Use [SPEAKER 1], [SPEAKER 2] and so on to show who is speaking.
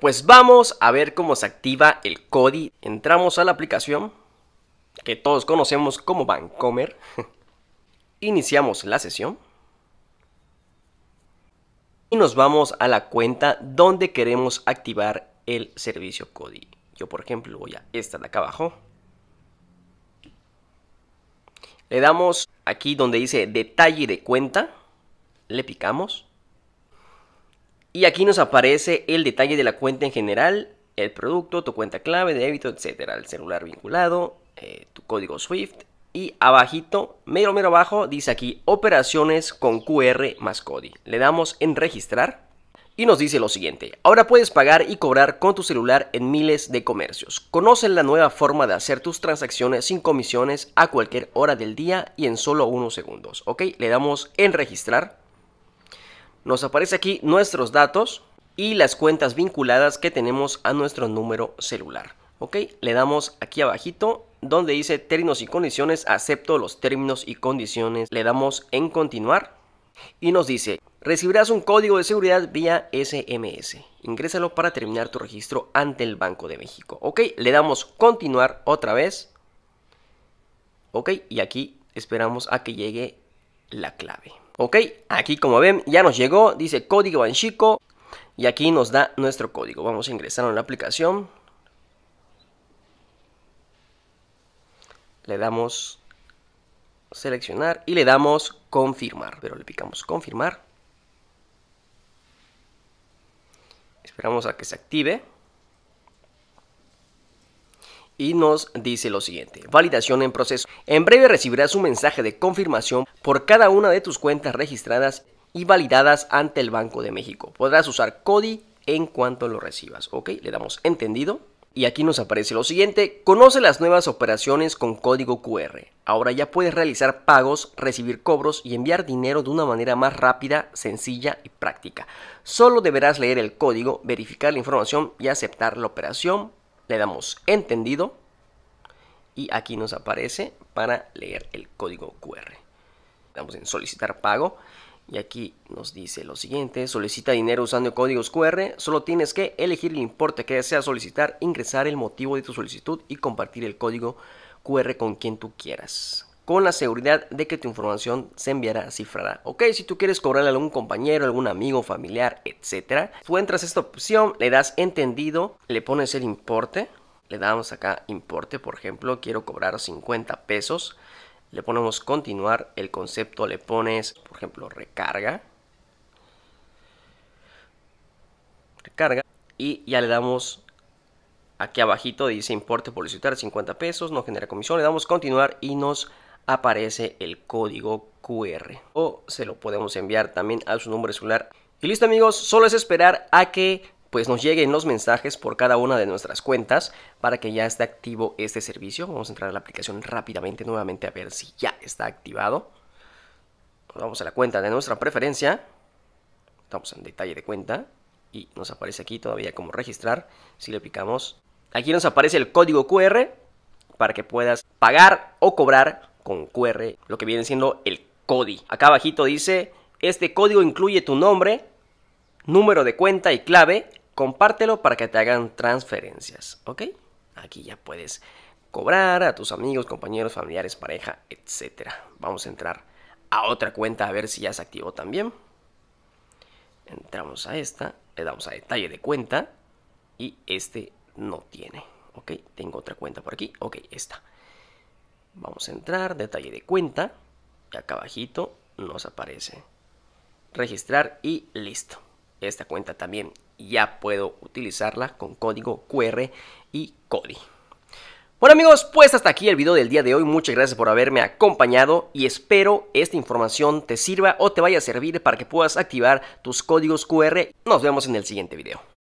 [SPEAKER 1] pues vamos a ver cómo se activa el CODI. Entramos a la aplicación que todos conocemos como Bancomer. Iniciamos la sesión. Y nos vamos a la cuenta donde queremos activar el servicio CODI. Yo por ejemplo voy a esta de acá abajo. Le damos aquí donde dice detalle de cuenta. Le picamos. Y aquí nos aparece el detalle de la cuenta en general, el producto, tu cuenta clave, débito, etcétera, el celular vinculado, eh, tu código SWIFT y abajito, mero mero abajo, dice aquí operaciones con QR más CODI. Le damos en registrar y nos dice lo siguiente. Ahora puedes pagar y cobrar con tu celular en miles de comercios. Conocen la nueva forma de hacer tus transacciones sin comisiones a cualquier hora del día y en solo unos segundos. Ok, le damos en registrar. Nos aparece aquí nuestros datos y las cuentas vinculadas que tenemos a nuestro número celular. Ok, le damos aquí abajito donde dice términos y condiciones, acepto los términos y condiciones. Le damos en continuar y nos dice, recibirás un código de seguridad vía SMS. Ingrésalo para terminar tu registro ante el Banco de México. Ok, le damos continuar otra vez. Ok, y aquí esperamos a que llegue la clave. Ok, aquí como ven ya nos llegó, dice código Banchico y aquí nos da nuestro código. Vamos a ingresar a la aplicación. Le damos seleccionar y le damos confirmar, pero le picamos confirmar. Esperamos a que se active y nos dice lo siguiente, validación en proceso. En breve recibirás un mensaje de confirmación por cada una de tus cuentas registradas y validadas ante el Banco de México. Podrás usar CODI en cuanto lo recibas, ¿ok? Le damos entendido. Y aquí nos aparece lo siguiente, conoce las nuevas operaciones con código QR. Ahora ya puedes realizar pagos, recibir cobros y enviar dinero de una manera más rápida, sencilla y práctica. Solo deberás leer el código, verificar la información y aceptar la operación le damos entendido y aquí nos aparece para leer el código QR. Damos en solicitar pago y aquí nos dice lo siguiente, solicita dinero usando códigos QR, solo tienes que elegir el importe que deseas solicitar, ingresar el motivo de tu solicitud y compartir el código QR con quien tú quieras con la seguridad de que tu información se enviará cifrada. Ok, si tú quieres cobrarle a algún compañero, algún amigo, familiar, etc. tú entras a esta opción, le das entendido, le pones el importe, le damos acá importe, por ejemplo, quiero cobrar 50 pesos, le ponemos continuar, el concepto le pones, por ejemplo, recarga, recarga, y ya le damos aquí abajito dice importe por solicitar 50 pesos, no genera comisión, le damos continuar y nos aparece el código QR o se lo podemos enviar también a su número celular. Y listo amigos, solo es esperar a que pues nos lleguen los mensajes por cada una de nuestras cuentas para que ya esté activo este servicio. Vamos a entrar a la aplicación rápidamente nuevamente a ver si ya está activado. Vamos a la cuenta de nuestra preferencia. Estamos en detalle de cuenta y nos aparece aquí todavía como registrar. Si le picamos, aquí nos aparece el código QR para que puedas pagar o cobrar con QR, lo que viene siendo el CODI. Acá abajito dice, este código incluye tu nombre, número de cuenta y clave, compártelo para que te hagan transferencias, ¿ok? Aquí ya puedes cobrar a tus amigos, compañeros, familiares, pareja, etc. Vamos a entrar a otra cuenta a ver si ya se activó también. Entramos a esta, le damos a detalle de cuenta y este no tiene. Ok, tengo otra cuenta por aquí. Ok, esta. Vamos a entrar, detalle de cuenta, y acá abajito nos aparece registrar y listo. Esta cuenta también ya puedo utilizarla con código QR y CODI. Bueno amigos, pues hasta aquí el video del día de hoy. Muchas gracias por haberme acompañado y espero esta información te sirva o te vaya a servir para que puedas activar tus códigos QR. Nos vemos en el siguiente video.